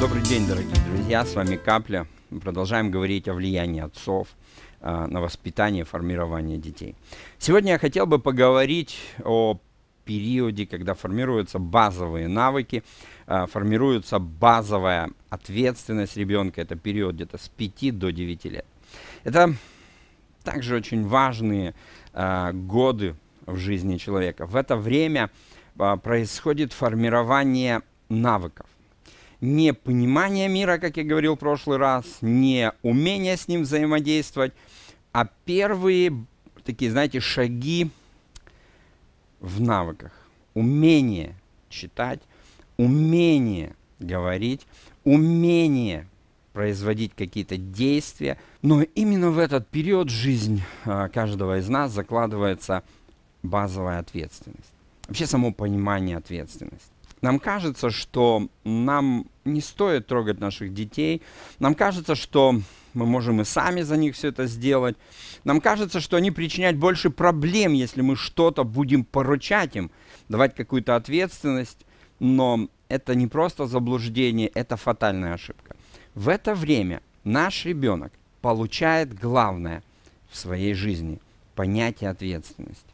Добрый день, дорогие друзья, с вами Капля. Мы продолжаем говорить о влиянии отцов э, на воспитание и формирование детей. Сегодня я хотел бы поговорить о периоде, когда формируются базовые навыки, э, формируется базовая ответственность ребенка. Это период где-то с 5 до 9 лет. Это также очень важные э, годы в жизни человека. В это время происходит формирование навыков не понимание мира, как я говорил в прошлый раз, не умение с ним взаимодействовать, а первые такие, знаете, шаги в навыках. Умение читать, умение говорить, умение производить какие-то действия. Но именно в этот период жизнь а, каждого из нас закладывается базовая ответственность. Вообще само понимание ответственности. Нам кажется, что нам не стоит трогать наших детей. Нам кажется, что мы можем и сами за них все это сделать. Нам кажется, что они причинят больше проблем, если мы что-то будем поручать им, давать какую-то ответственность. Но это не просто заблуждение, это фатальная ошибка. В это время наш ребенок получает главное в своей жизни – понятие ответственности.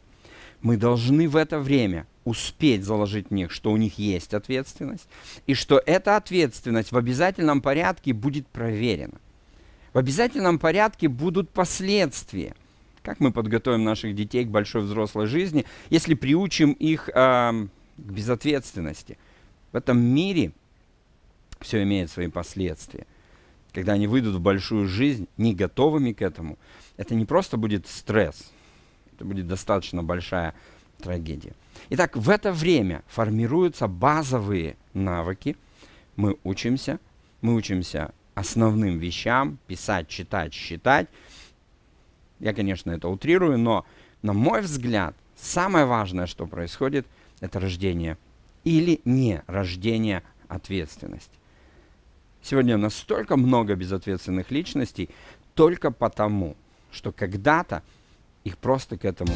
Мы должны в это время – успеть заложить в них, что у них есть ответственность, и что эта ответственность в обязательном порядке будет проверена. В обязательном порядке будут последствия. Как мы подготовим наших детей к большой взрослой жизни, если приучим их э, к безответственности? В этом мире все имеет свои последствия. Когда они выйдут в большую жизнь, не готовыми к этому, это не просто будет стресс, это будет достаточно большая трагедия. Итак, в это время формируются базовые навыки. Мы учимся, мы учимся основным вещам, писать, читать, считать. Я, конечно, это утрирую, но, на мой взгляд, самое важное, что происходит, это рождение или не рождение ответственности. Сегодня настолько много безответственных личностей только потому, что когда-то их просто к этому